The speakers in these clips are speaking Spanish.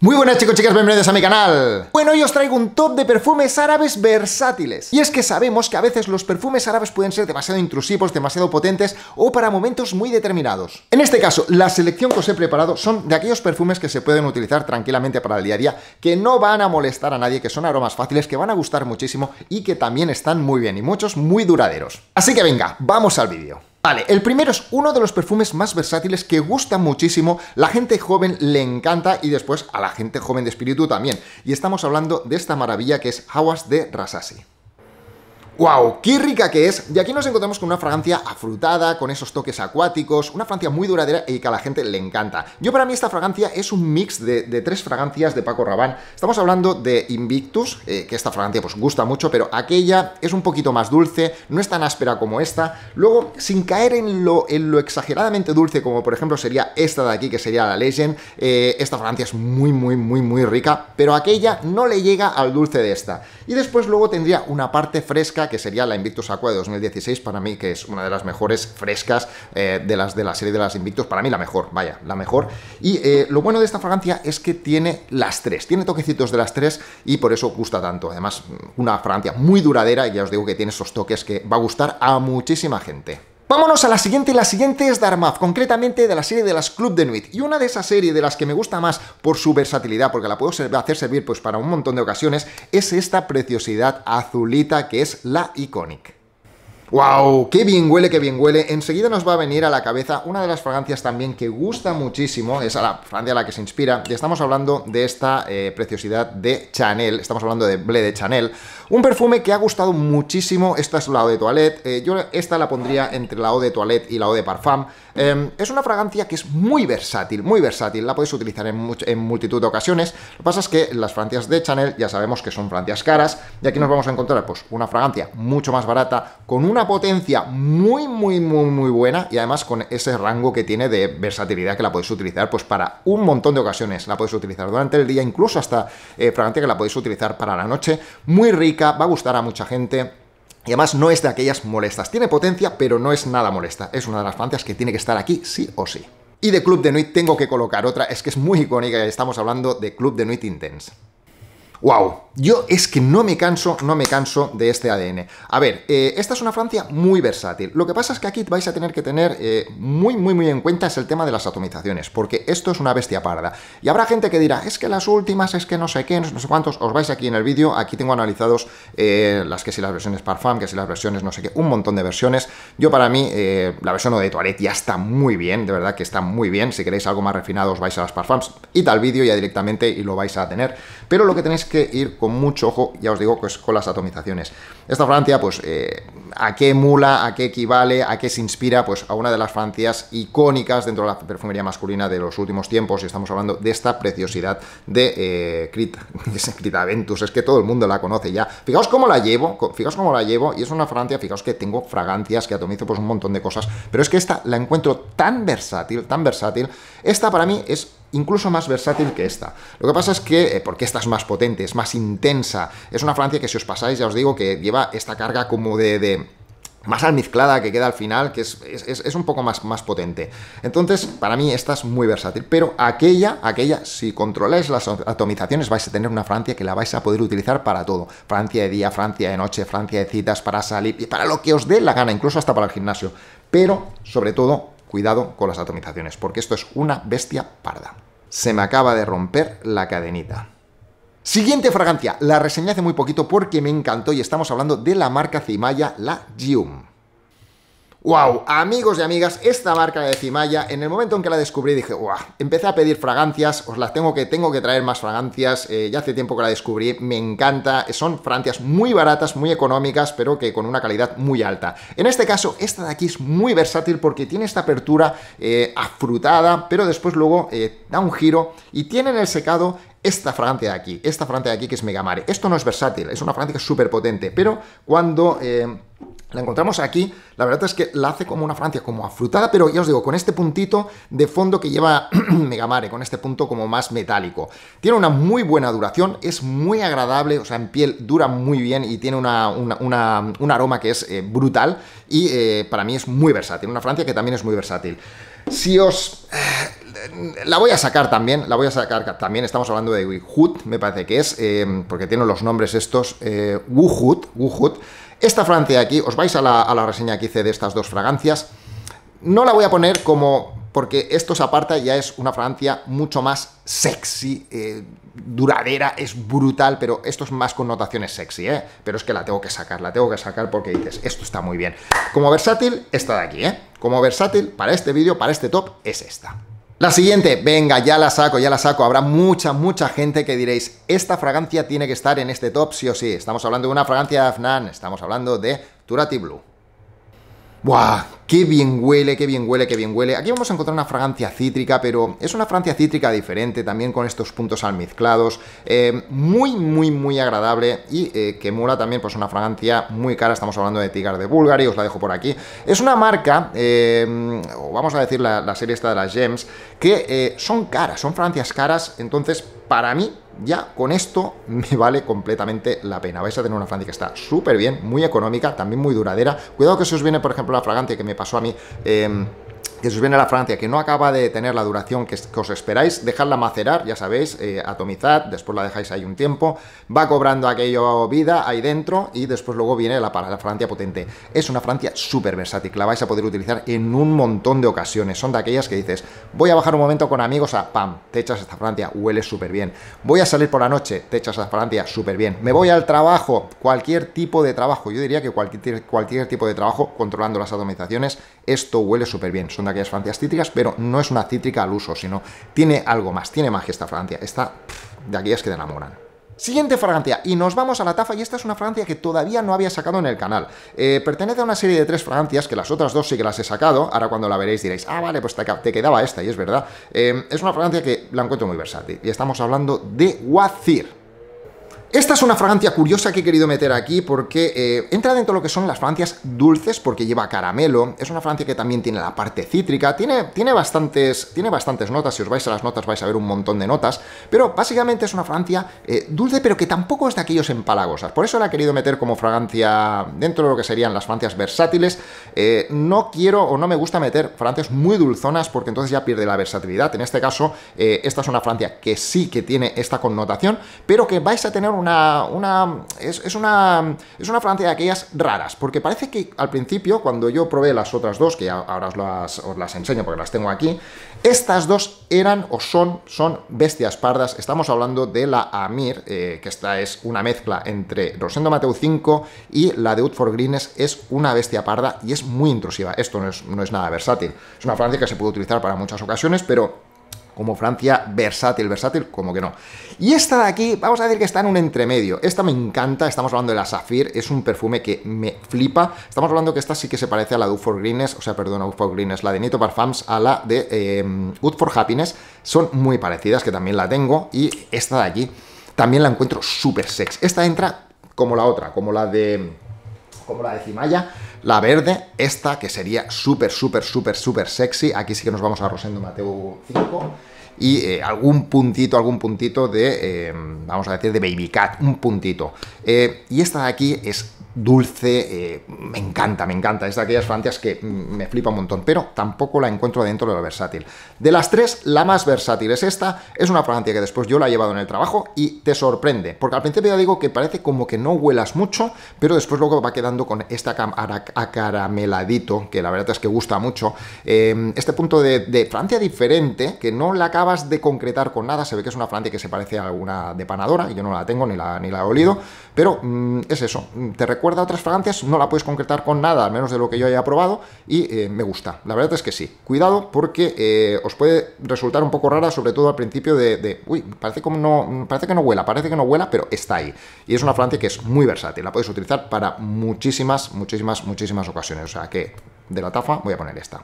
Muy buenas chicos, chicas, bienvenidos a mi canal. Bueno, hoy os traigo un top de perfumes árabes versátiles. Y es que sabemos que a veces los perfumes árabes pueden ser demasiado intrusivos, demasiado potentes o para momentos muy determinados. En este caso, la selección que os he preparado son de aquellos perfumes que se pueden utilizar tranquilamente para el día a día, que no van a molestar a nadie, que son aromas fáciles, que van a gustar muchísimo y que también están muy bien y muchos muy duraderos. Así que venga, vamos al vídeo. Vale, el primero es uno de los perfumes más versátiles que gusta muchísimo, la gente joven le encanta y después a la gente joven de espíritu también. Y estamos hablando de esta maravilla que es Hawas de Rasasi. ¡Wow! ¡Qué rica que es! Y aquí nos encontramos con una fragancia afrutada, con esos toques acuáticos, una fragancia muy duradera y que a la gente le encanta. Yo para mí esta fragancia es un mix de, tres fragancias de Paco Rabanne. Estamos hablando de Invictus, eh, que esta fragancia pues gusta mucho, pero aquella es un poquito más dulce, no es tan áspera como esta. Luego, sin caer en lo, exageradamente dulce como por ejemplo sería esta de aquí, que sería la Legend, eh, esta fragancia es muy, muy, muy, muy rica, pero aquella no le llega al dulce de esta. Y después luego tendría una parte fresca que sería la Invictus Aqua de 2016, para mí, que es una de las mejores frescas eh, de, las, de la serie de las Invictus, para mí la mejor, vaya, la mejor. Y eh, lo bueno de esta fragancia es que tiene las tres, tiene toquecitos de las tres y por eso gusta tanto. Además, una fragancia muy duradera y ya os digo que tiene esos toques que va a gustar a muchísima gente. Vámonos a la siguiente, y la siguiente es Darmaf, concretamente de la serie de las Club de Nuit. Y una de esas series de las que me gusta más por su versatilidad, porque la puedo hacer servir pues para un montón de ocasiones, es esta preciosidad azulita que es la Iconic. ¡Wow! ¡Qué bien huele, qué bien huele! Enseguida nos va a venir a la cabeza una de las fragancias también que gusta muchísimo, es a la fragancia a la que se inspira, y estamos hablando de esta eh, preciosidad de Chanel, estamos hablando de Ble de Chanel, un perfume que ha gustado muchísimo, esta es la Eau de Toilette, eh, yo esta la pondría entre la Eau de Toilette y la Eau de Parfum, em, es una fragancia que es muy versátil, muy versátil, la podéis utilizar en, multitud de ocasiones, lo que pasa es que las fragancias de Chanel ya sabemos que son fragancias caras, y aquí nos vamos a encontrar pues una fragancia mucho más barata, con una potencia muy, muy, muy, muy buena y además con ese rango que tiene de versatilidad que la podéis utilizar pues para un montón de ocasiones. La podéis utilizar durante el día, incluso hasta eh, fragancia que la podéis utilizar para la noche. Muy rica, va a gustar a mucha gente. Y además no es de aquellas molestas. Tiene potencia, pero no es nada molesta. Es una de las plantas que tiene que estar aquí sí o sí. Y de Club de Nuit tengo que colocar otra, es que es muy icónica, estamos hablando de Club de Nuit Intense. ¡Wow! Yo es que no me canso, no me canso de este ADN. A ver, eh, esta es una Francia muy versátil. Lo que pasa es que aquí vais a tener que tener eh, muy, muy, muy en cuenta es el tema de las atomizaciones, porque esto es una bestia parda. Y habrá gente que dirá, es que las últimas, es que no sé qué, no sé cuántos, os vais aquí en el vídeo, aquí tengo analizados eh, las que si las versiones Parfum, que si las versiones no sé qué, un montón de versiones. Yo para mí, la versión de Toilette ya está muy bien, de verdad que está muy bien. Si queréis algo más refinado, os vais a las Parfums, y tal vídeo ya directamente y lo vais a tener. Pero lo que tenéis que que ir con mucho ojo, ya os digo, pues con las atomizaciones. Esta Francia, pues, eh, ¿a qué emula, a qué equivale, a qué se inspira? Pues a una de las Francias icónicas dentro de la perfumería masculina de los últimos tiempos, y estamos hablando de esta preciosidad de eh, es es que todo el mundo la conoce ya. Fijaos cómo la llevo, fijaos cómo la llevo, y es una Francia, fijaos que tengo fragancias, que atomizo pues un montón de cosas, pero es que esta la encuentro tan versátil, tan versátil, esta para mí es incluso más versátil que esta. Lo que pasa es que, eh, porque esta es más potente, es más intensa, es una Francia que si os pasáis, ya os digo que lleva esta carga como de... más almizclada que queda al final, que es, un poco más, más potente. Entonces, para mí esta es muy versátil, pero aquella, aquella, si controláis las atomizaciones, vais a tener una Francia que la vais a poder utilizar para todo. Francia de día, Francia de noche, Francia de citas, para salir, y para lo que os dé la gana, incluso hasta para el gimnasio. Pero, sobre todo, Cuidado con las atomizaciones, porque esto es una bestia parda. Se me acaba de romper la cadenita. Siguiente fragancia, la reseñé hace muy poquito porque me encantó y estamos hablando de la marca Cimaya, la Gium. Wow, amigos y amigas, esta marca de Cimaya, en el momento en que la descubrí dije, wow, empecé a pedir fragancias, os las tengo que, tengo que traer más fragancias, eh, ya hace tiempo que la descubrí, me encanta, son fragancias muy baratas, muy económicas, pero que con una calidad muy alta. En este caso, esta de aquí es muy versátil porque tiene esta apertura eh, afrutada, pero después luego eh, da un giro y tiene en el secado esta fragancia de aquí, esta fragancia de aquí que es Megamare. Esto no es versátil, es una fragancia súper potente, pero cuando la encontramos aquí, la verdad es que la hace como una Francia, como afrutada, pero ya os digo, con este puntito de fondo que lleva Megamare, con este punto como más metálico. Tiene una muy buena duración, es muy agradable, o sea, en piel dura muy bien y tiene un aroma que es eh, brutal y eh, para mí es muy versátil, una Francia que también es muy versátil. Si os... Eh, la voy a sacar también, la voy a sacar también, estamos hablando de Wuhut, me parece que es, porque tiene los nombres estos, Wuhut, Wuhut, esta Francia aquí, os vais a la, reseña que hice de estas dos fragancias, no la voy a poner como porque esto se aparta ya es una fragancia mucho más sexy, eh, duradera, es brutal, pero esto es más connotaciones sexy, ¿eh? Pero es que la tengo que sacar, la tengo que sacar porque dices, esto está muy bien. Como versátil, esta de aquí, ¿eh? Como versátil, para este vídeo, para este top, es esta. La siguiente, venga, ya la saco, ya la saco. Habrá mucha, mucha gente que diréis, esta fragancia tiene que estar en este top sí o sí. Estamos hablando de una fragancia de Afnan, estamos hablando de Turati Blue. ¡Guau! ¡Qué bien huele, qué bien huele, qué bien huele! Aquí vamos a encontrar una fragancia cítrica, pero es una fragancia cítrica diferente, también con estos puntos almizclados. Eh, muy, muy, muy agradable y eh, que mola también, pues una fragancia muy cara. Estamos hablando de Tigar de Bulgari, os la dejo por aquí. Es una marca, eh, o vamos a decir la, la, serie esta de las Gems, que son caras, son fragancias caras, entonces para mí ya con esto me vale completamente la pena. Vais a tener una fragancia que está súper bien, muy económica, también muy duradera. Cuidado que se os viene, por ejemplo, la fragancia que me pasó a mí. Em, que si os viene la Francia, que no acaba de tener la duración que, os esperáis, dejadla macerar, ya sabéis, eh, atomizad, después la dejáis ahí un tiempo, va cobrando aquello vida ahí dentro y después luego viene la, Francia potente. Es una Francia súper versátil, la vais a poder utilizar en un montón de ocasiones. Son de aquellas que dices, voy a bajar un momento con amigos a pam, te echas esta Francia, huele súper bien. Voy a salir por la noche, te echas esta Francia súper bien. Me voy al trabajo, cualquier tipo de trabajo, yo diría que cualquier, cualquier tipo de trabajo, controlando las atomizaciones, esto huele súper bien. Son aquellas fragancias cítricas, pero no es una cítrica al uso, sino tiene algo más, tiene magia esta fragancia, esta, de aquellas que te enamoran. Siguiente fragancia, y nos vamos a la tafa, y esta es una fragancia que todavía no había sacado en el canal. Eh, pertenece a una serie de tres fragancias, que las otras dos sí que las he sacado, ahora cuando la veréis diréis, ah, vale, pues te, quedaba esta, y es verdad. Eh, es una fragancia que la encuentro muy versátil, y estamos hablando de Wazir. Esta es una fragancia curiosa que he querido meter aquí porque eh, entra dentro de lo que son las fragancias dulces porque lleva caramelo, es una fragancia que también tiene la parte cítrica, tiene, tiene, bastantes, tiene bastantes notas, si os vais a las notas vais a ver un montón de notas, pero básicamente es una fragancia eh, dulce pero que tampoco es de aquellos empalagosas, por eso la he querido meter como fragancia dentro de lo que serían las fragancias versátiles, eh, no quiero o no me gusta meter fragancias muy dulzonas porque entonces ya pierde la versatilidad, en este caso esta es una fragancia que sí que tiene esta connotación, pero que vais a tener una, una es, una, es una Francia de aquellas raras, porque parece que al principio, cuando yo probé las otras dos, que ahora os las, las enseño porque las tengo aquí, estas dos eran o son, son bestias pardas. Estamos hablando de la Amir, eh, que esta es una mezcla entre Rosendo Mateu 5 y la de Woodford for es una bestia parda y es muy intrusiva. Esto no es, no es nada versátil. Es una Francia que se puede utilizar para muchas ocasiones, pero como Francia versátil, versátil, como que no. Y esta de aquí, vamos a decir que está en un entremedio. Esta me encanta, estamos hablando de la Safir, es un perfume que me flipa. Estamos hablando que esta sí que se parece a la de U Greenness, o sea, perdón, a U Greenes la de Nito Parfums, a la de eh, Good for Happiness. Son muy parecidas, que también la tengo, y esta de aquí también la encuentro súper sexy... Esta entra como la otra, como la de... como la de Cimaya, la verde, esta que sería súper, súper, súper, súper sexy. Aquí sí que nos vamos a Rosendo Mateo 5 y eh, algún puntito, algún puntito de, eh, vamos a decir, de Baby Cat, un puntito. Eh, y esta de aquí es dulce, eh, me encanta, me encanta. Es de aquellas francias que me flipa un montón, pero tampoco la encuentro dentro de la versátil. De las tres, la más versátil es esta. Es una francia que después yo la he llevado en el trabajo y te sorprende, porque al principio ya digo que parece como que no huelas mucho, pero después luego va quedando con esta acarameladito, que la verdad es que gusta mucho. Em, este punto de, francia diferente, que no la acabas de concretar con nada, se ve que es una francia que se parece a alguna depanadora, y yo no la tengo ni la, ni la he olido, pero mm, es eso, te recuerda otras fragancias, no la puedes concretar con nada, al menos de lo que yo haya probado, y eh, me gusta. La verdad es que sí. Cuidado porque eh, os puede resultar un poco rara, sobre todo al principio de, uy, parece, como no, parece que no huela, parece que no huela, pero está ahí. Y es una fragancia que es muy versátil, la podéis utilizar para muchísimas, muchísimas, muchísimas ocasiones. O sea que de la tafa voy a poner esta.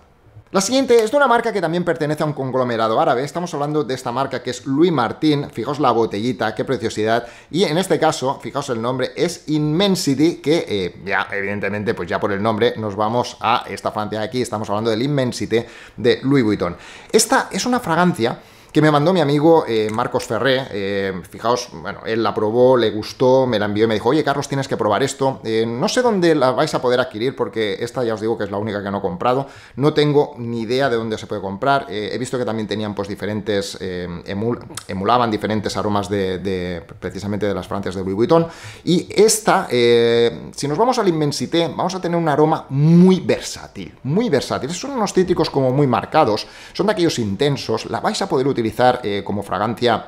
La siguiente es de una marca que también pertenece a un conglomerado árabe. Estamos hablando de esta marca que es Louis Martin. Fijaos la botellita, qué preciosidad. Y en este caso, fijaos el nombre, es Immensity, que eh, ya, evidentemente, pues ya por el nombre nos vamos a esta Francia de aquí. Estamos hablando del Immensity de Louis Vuitton. Esta es una fragancia que me mandó mi amigo eh, Marcos Ferré. Eh, fijaos, bueno, él la probó, le gustó, me la envió y me dijo, oye Carlos, tienes que probar esto. Eh, no sé dónde la vais a poder adquirir porque esta ya os digo que es la única que no he comprado. No tengo ni idea de dónde se puede comprar. he visto que también tenían pues diferentes, emul emulaban diferentes aromas de, precisamente de las francias de Louis Vuitton. Y esta, si nos vamos al inmensité, vamos a tener un aroma muy versátil, muy versátil. Son unos cítricos como muy marcados, son de aquellos intensos, la vais a poder utilizar eh, como fragancia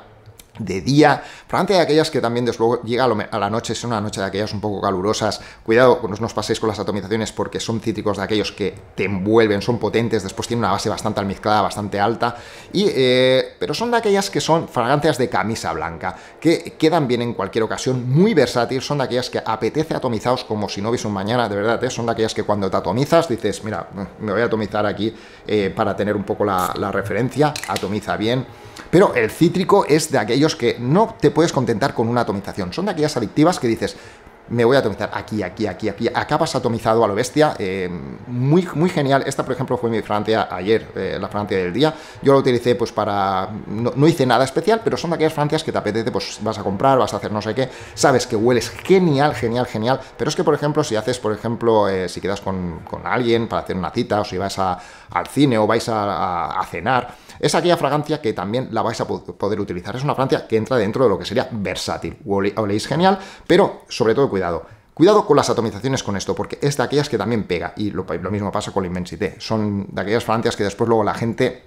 de día, fragancia de aquellas que también desde luego llega a la noche, es una noche de aquellas un poco calurosas, cuidado, no os paséis con las atomizaciones porque son cítricos de aquellos que te envuelven, son potentes, después tienen una base bastante almizclada, bastante alta, y, eh, pero son de aquellas que son fragancias de camisa blanca, que quedan bien en cualquier ocasión, muy versátil, son de aquellas que apetece atomizados como si no hubiese un mañana, de verdad, ¿eh? son de aquellas que cuando te atomizas dices, mira, me voy a atomizar aquí eh, para tener un poco la referencia, atomiza bien, pero el cítrico es de aquellos que no te puedes contentar con una atomización. Son de aquellas adictivas que dices, me voy a atomizar aquí, aquí, aquí, aquí. Acá vas atomizado a lo bestia. Eh, muy, muy genial. Esta, por ejemplo, fue mi Francia ayer, eh, la Francia del día. Yo la utilicé pues para... No, hice nada especial, pero son de aquellas Francias que te apetece, pues vas a comprar, vas a hacer no sé qué. Sabes que hueles genial, genial, genial. Pero es que, por ejemplo, si haces, por ejemplo, eh, si quedas con, alguien para hacer una cita o si vas al cine o vais a cenar es aquella fragancia que también la vais a poder utilizar. Es una fragancia que entra dentro de lo que sería versátil. Oléis genial, pero sobre todo cuidado. Cuidado con las atomizaciones con esto, porque es de aquellas que también pega, y lo, mismo pasa con la inmensité. Son de aquellas fragancias que después luego la gente,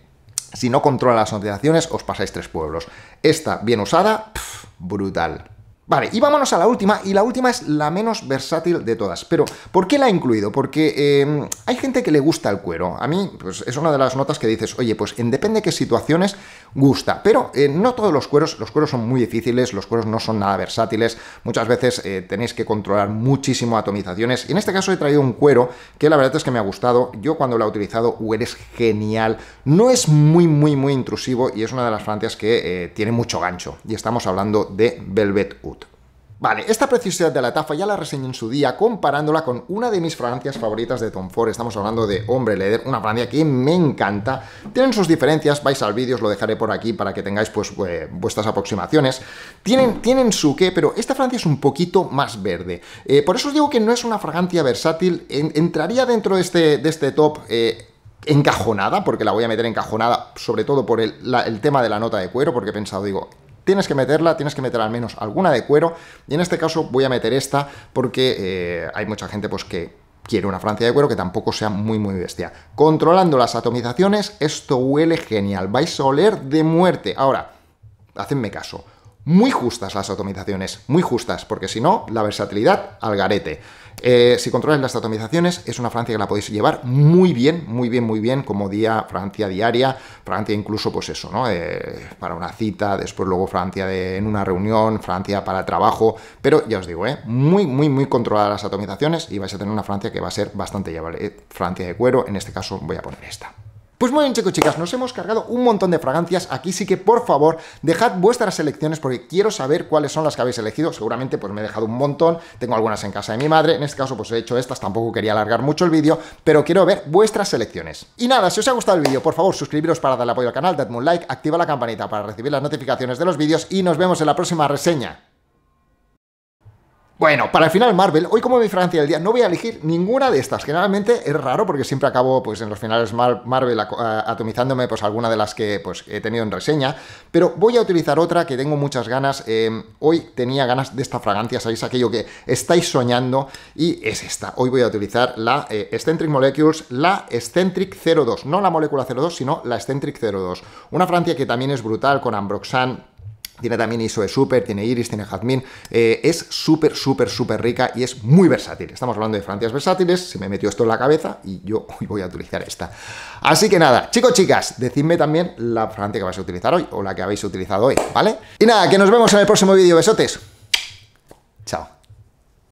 si no controla las atomizaciones, os pasáis tres pueblos. Esta, bien usada, brutal. Vale, y vámonos a la última, y la última es la menos versátil de todas. Pero, ¿por qué la he incluido? Porque em, hay gente que le gusta el cuero. A mí, pues es una de las notas que dices, oye, pues en depende de qué situaciones gusta. Pero eh, no todos los cueros, los cueros son muy difíciles, los cueros no son nada versátiles. Muchas veces eh, tenéis que controlar muchísimo atomizaciones. Y en este caso he traído un cuero que la verdad es que me ha gustado. Yo cuando lo he utilizado, huele uh, es genial. No es muy, muy, muy intrusivo y es una de las francias que eh, tiene mucho gancho. Y estamos hablando de Velvet ut. Vale, esta preciosidad de la tafa ya la reseñé en su día comparándola con una de mis fragancias favoritas de Tom Ford. Estamos hablando de Hombre Leather, una fragancia que me encanta. Tienen sus diferencias, vais al vídeo, os lo dejaré por aquí para que tengáis pues eh, vuestras aproximaciones. Tienen, tienen su qué, pero esta fragancia es un poquito más verde. Eh, por eso os digo que no es una fragancia versátil. entraría dentro de este, de este top... Eh, encajonada, porque la voy a meter encajonada, sobre todo por el, el tema de la nota de cuero, porque he pensado, digo, tienes que meterla, tienes que meter al menos alguna de cuero, y en este caso voy a meter esta porque eh, hay mucha gente pues que quiere una Francia de cuero que tampoco sea muy muy bestia. Controlando las atomizaciones, esto huele genial, vais a oler de muerte. Ahora, hacenme caso, muy justas las atomizaciones, muy justas, porque si no, la versatilidad al garete. Eh, si controláis las atomizaciones, es una Francia que la podéis llevar muy bien, muy bien, muy bien, como día Francia diaria, Francia incluso, pues eso, ¿no? Eh, para una cita, después luego Francia en una reunión, Francia para trabajo, pero ya os digo, ¿eh? muy, muy, muy controladas las atomizaciones y vais a tener una Francia que va a ser bastante llevable. Eh, Francia de cuero, en este caso voy a poner esta. Pues muy bien chicos chicas, nos hemos cargado un montón de fragancias, aquí sí que por favor dejad vuestras selecciones porque quiero saber cuáles son las que habéis elegido, seguramente pues me he dejado un montón, tengo algunas en casa de mi madre, en este caso pues he hecho estas, tampoco quería alargar mucho el vídeo, pero quiero ver vuestras selecciones. Y nada, si os ha gustado el vídeo, por favor suscribiros para darle apoyo al canal, dadme un like, activa la campanita para recibir las notificaciones de los vídeos y nos vemos en la próxima reseña. Bueno, para el final Marvel, hoy como mi fragancia del día, no voy a elegir ninguna de estas. Generalmente es raro porque siempre acabo pues, en los finales Marvel atomizándome pues, alguna de las que pues, he tenido en reseña, pero voy a utilizar otra que tengo muchas ganas. Em, hoy tenía ganas de esta fragancia, sabéis aquello que estáis soñando y es esta. Hoy voy a utilizar la eh, Eccentric Molecules, la Eccentric 02, no la molécula 02, sino la Eccentric 02. Una fragancia que también es brutal con Ambroxan tiene también ISO de Super, tiene Iris, tiene Jazmín. Eh, es súper, súper, súper rica y es muy versátil. Estamos hablando de francias versátiles, se me metió esto en la cabeza y yo hoy voy a utilizar esta. Así que nada, chicos, chicas, decidme también la francia que vais a utilizar hoy o la que habéis utilizado hoy, ¿vale? Y nada, que nos vemos en el próximo vídeo. Besotes. Chao.